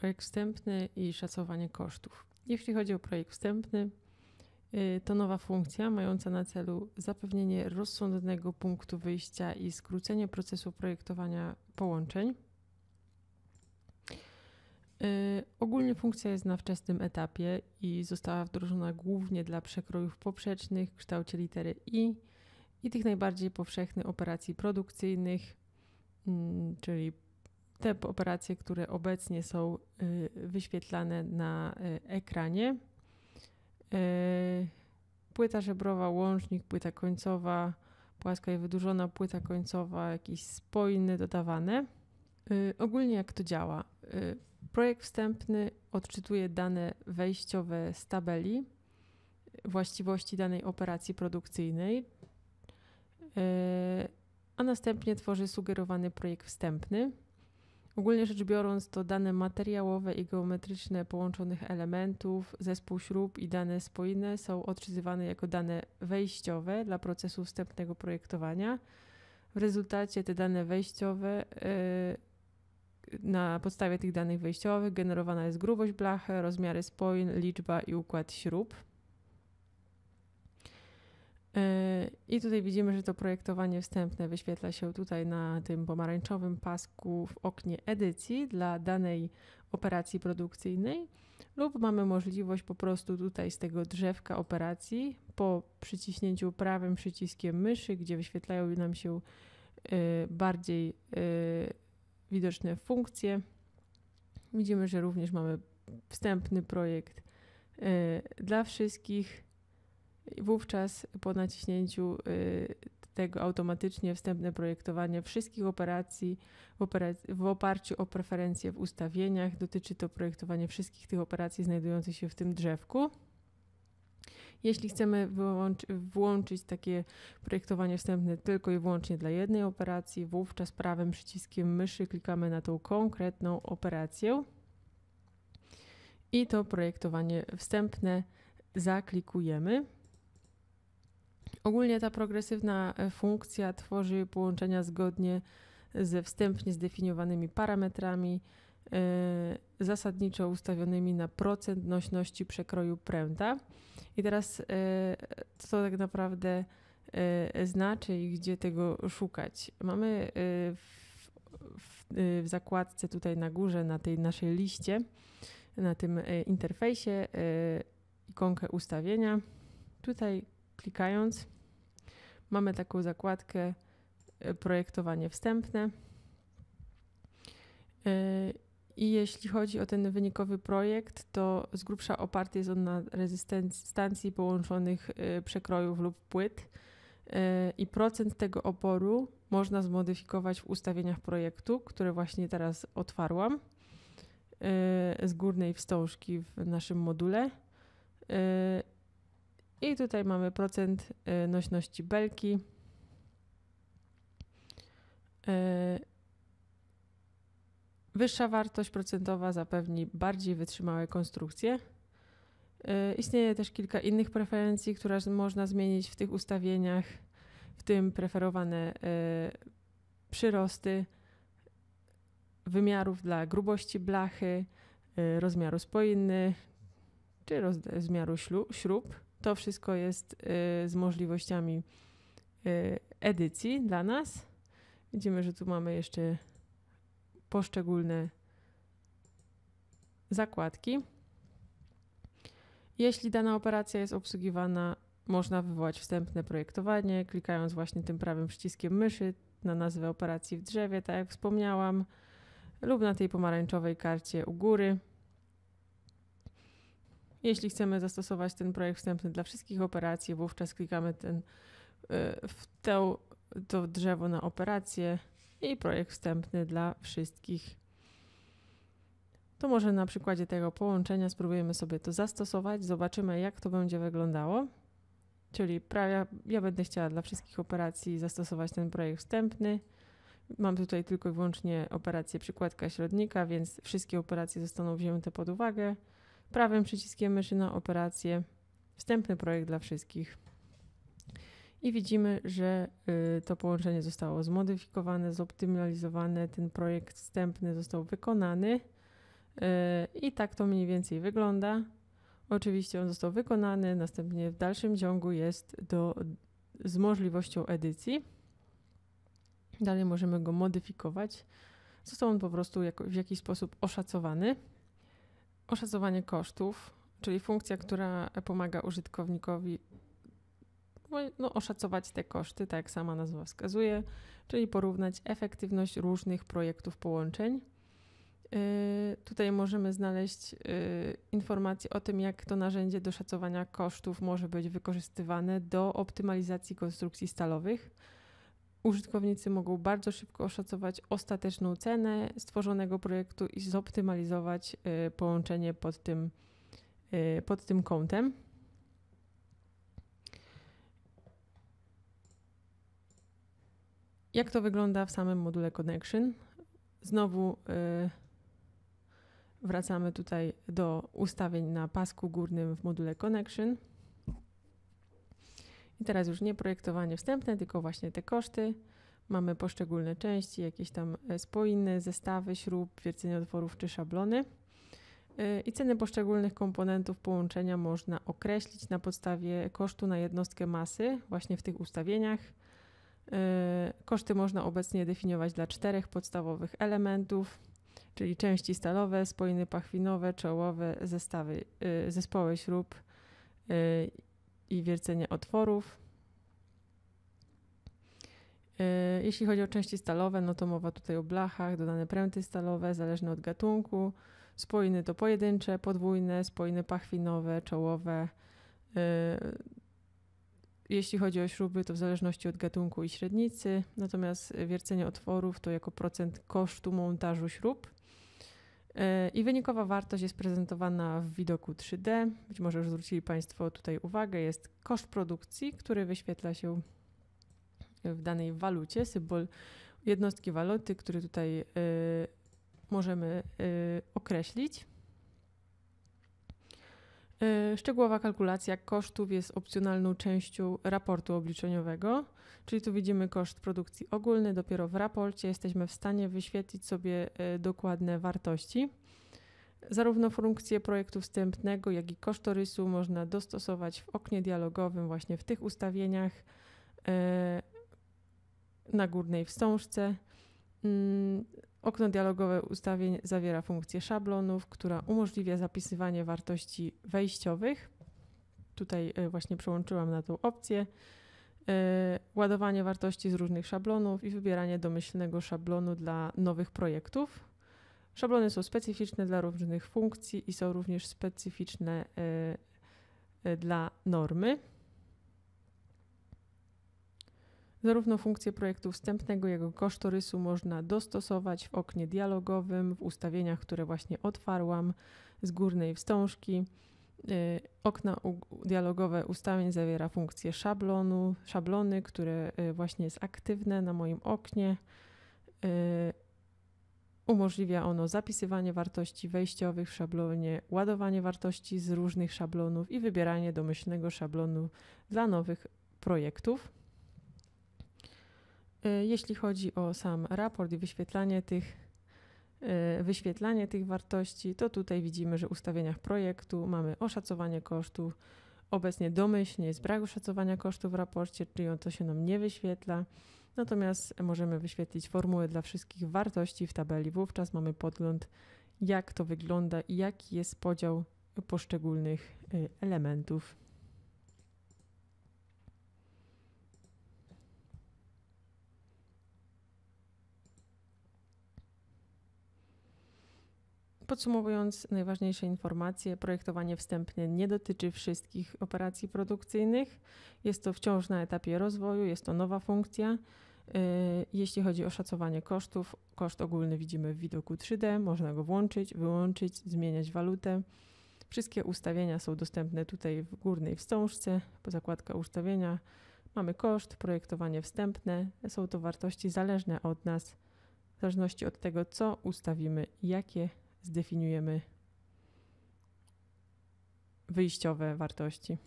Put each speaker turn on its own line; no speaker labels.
projekt wstępny i szacowanie kosztów. Jeśli chodzi o projekt wstępny, y, to nowa funkcja mająca na celu zapewnienie rozsądnego punktu wyjścia i skrócenie procesu projektowania połączeń. Y, ogólnie funkcja jest na wczesnym etapie i została wdrożona głównie dla przekrojów poprzecznych w kształcie litery I i tych najbardziej powszechnych operacji produkcyjnych, mm, czyli te operacje, które obecnie są y, wyświetlane na y, ekranie. Y, płyta żebrowa, łącznik, płyta końcowa, płaska i wydłużona płyta końcowa, jakieś spojny dodawane. Ogólnie jak to działa? Projekt wstępny odczytuje dane wejściowe z tabeli właściwości danej operacji produkcyjnej, a następnie tworzy sugerowany projekt wstępny, Ogólnie rzecz biorąc, to dane materiałowe i geometryczne połączonych elementów, zespół śrub i dane spójne są odczytywane jako dane wejściowe dla procesu wstępnego projektowania. W rezultacie te dane wejściowe, yy, na podstawie tych danych wejściowych generowana jest grubość blachy, rozmiary spoin, liczba i układ śrub. I tutaj widzimy, że to projektowanie wstępne wyświetla się tutaj na tym pomarańczowym pasku w oknie edycji dla danej operacji produkcyjnej lub mamy możliwość po prostu tutaj z tego drzewka operacji po przyciśnięciu prawym przyciskiem myszy, gdzie wyświetlają nam się y, bardziej y, widoczne funkcje. Widzimy, że również mamy wstępny projekt y, dla wszystkich wówczas po naciśnięciu y, tego automatycznie wstępne projektowanie wszystkich operacji w, operac- w oparciu o preferencje w ustawieniach. Dotyczy to projektowanie wszystkich tych operacji znajdujących się w tym drzewku. Jeśli chcemy włączyć takie projektowanie wstępne tylko i wyłącznie dla jednej operacji, wówczas prawym przyciskiem myszy klikamy na tą konkretną operację i to projektowanie wstępne zaklikujemy. Ogólnie ta progresywna e, funkcja tworzy połączenia zgodnie ze wstępnie zdefiniowanymi parametrami e, zasadniczo ustawionymi na procent nośności przekroju pręta. I teraz e, co tak naprawdę znaczy i gdzie tego szukać? Mamy w, w zakładce tutaj na górze, na tej naszej liście, na tym interfejsie ikonkę ustawienia. Tutaj klikając, mamy taką zakładkę e, projektowanie wstępne. E, I jeśli chodzi o ten wynikowy projekt, to z grubsza oparty jest on na rezystencji połączonych e, przekrojów lub płyt. I procent tego oporu można zmodyfikować w ustawieniach projektu, które właśnie teraz otwarłam z górnej wstążki w naszym module. I tutaj mamy procent y, nośności belki. Y, wyższa wartość procentowa zapewni bardziej wytrzymałe konstrukcje. Y, istnieje też kilka innych preferencji, które można zmienić w tych ustawieniach, w tym preferowane przyrosty wymiarów dla grubości blachy, rozmiaru spoiny, czy rozmiaru śrub. To wszystko jest y, z możliwościami y, edycji dla nas. Widzimy, że tu mamy jeszcze poszczególne zakładki. Jeśli dana operacja jest obsługiwana, można wywołać wstępne projektowanie, klikając właśnie tym prawym przyciskiem myszy na nazwę operacji w drzewie, tak jak wspomniałam, lub na tej pomarańczowej karcie u góry. Jeśli chcemy zastosować ten projekt wstępny dla wszystkich operacji, wówczas klikamy ten, e, w to, to drzewo na operację i projekt wstępny dla wszystkich. To może na przykładzie tego połączenia spróbujemy sobie to zastosować, zobaczymy jak to będzie wyglądało. Czyli prawie, ja będę chciała dla wszystkich operacji zastosować ten projekt wstępny. Mam tutaj tylko i wyłącznie operację przykładka średnika, więc wszystkie operacje zostaną wzięte pod uwagę prawym przyciskiem myszy na operację, wstępny projekt dla wszystkich. I widzimy, że y, to połączenie zostało zmodyfikowane, zoptymalizowane, ten projekt wstępny został wykonany y, i tak to mniej więcej wygląda. Oczywiście on został wykonany, następnie w dalszym ciągu jest do, z możliwością edycji. Dalej możemy go modyfikować. Został on po prostu jako, w jakiś sposób oszacowany. Oszacowanie kosztów, czyli funkcja, która pomaga użytkownikowi no, no, oszacować te koszty, tak jak sama nazwa wskazuje, czyli porównać efektywność różnych projektów połączeń. Yy, tutaj możemy znaleźć yy, informacje o tym, jak to narzędzie do szacowania kosztów może być wykorzystywane do optymalizacji konstrukcji stalowych Użytkownicy mogą bardzo szybko oszacować ostateczną cenę stworzonego projektu i zoptymalizować y, połączenie pod tym, y, pod tym kątem. Jak to wygląda w samym module Connection? Znowu y, wracamy tutaj do ustawień na pasku górnym w module Connection. I teraz już nie projektowanie wstępne, tylko właśnie te koszty. Mamy poszczególne części, jakieś tam e, spoiny, zestawy śrub, otworów czy szablony. E, I ceny poszczególnych komponentów połączenia można określić na podstawie kosztu na jednostkę masy, właśnie w tych ustawieniach. E, koszty można obecnie definiować dla czterech podstawowych elementów, czyli części stalowe, spoiny pachwinowe, czołowe, zestawy, zespoły śrub i wiercenie otworów. E, jeśli chodzi o części stalowe, no to mowa tutaj o blachach, dodane pręty stalowe, zależne od gatunku. Spoiny to pojedyncze, podwójne, spoiny pachwinowe, czołowe. E, jeśli chodzi o śruby, to w zależności od gatunku i średnicy, natomiast wiercenie otworów to jako procent kosztu montażu śrub. E, I wynikowa wartość jest prezentowana w widoku 3D. Być może już zwrócili Państwo tutaj uwagę, jest koszt produkcji, który wyświetla się w danej walucie, symbol jednostki waluty, który tutaj e, możemy e, określić. Y, szczegółowa kalkulacja kosztów jest opcjonalną częścią raportu obliczeniowego, czyli tu widzimy koszt produkcji ogólny. Dopiero w raporcie jesteśmy w stanie wyświetlić sobie y, dokładne wartości. Zarówno funkcję projektu wstępnego, jak i kosztorysu można dostosować w oknie dialogowym, właśnie w tych ustawieniach y, na górnej wstążce. Mm, Okno dialogowe ustawień zawiera funkcję szablonów, która umożliwia zapisywanie wartości wejściowych. Tutaj e, właśnie przełączyłam na tą opcję. E, ładowanie wartości z różnych szablonów i wybieranie domyślnego szablonu dla nowych projektów. Szablony są specyficzne dla różnych funkcji i są również specyficzne e, dla normy. Zarówno funkcję projektu wstępnego, jak jego kosztorysu można dostosować w oknie dialogowym, w ustawieniach, które właśnie otwarłam z górnej wstążki. Y, okna dialogowe ustawień zawiera funkcję szablonu, szablony, które y, właśnie jest aktywne na moim oknie. Y, umożliwia ono zapisywanie wartości wejściowych w szablonie, ładowanie wartości z różnych szablonów i wybieranie domyślnego szablonu dla nowych projektów. Y, jeśli chodzi o sam raport i wyświetlanie tych, y, wyświetlanie tych wartości, to tutaj widzimy, że w ustawieniach projektu mamy oszacowanie kosztów. Obecnie domyślnie jest brak oszacowania kosztów w raporcie, czyli on to się nam nie wyświetla. Natomiast możemy wyświetlić formułę dla wszystkich wartości w tabeli. Wówczas mamy podgląd, jak to wygląda i jaki jest podział poszczególnych y, elementów Podsumowując najważniejsze informacje, projektowanie wstępne nie dotyczy wszystkich operacji produkcyjnych. Jest to wciąż na etapie rozwoju, jest to nowa funkcja. Y, jeśli chodzi o szacowanie kosztów, koszt ogólny widzimy w widoku 3D, można go włączyć, wyłączyć, zmieniać walutę. Wszystkie ustawienia są dostępne tutaj w górnej wstążce, po zakładka ustawienia. Mamy koszt, projektowanie wstępne, są to wartości zależne od nas, w zależności od tego, co ustawimy, jakie zdefiniujemy wyjściowe wartości.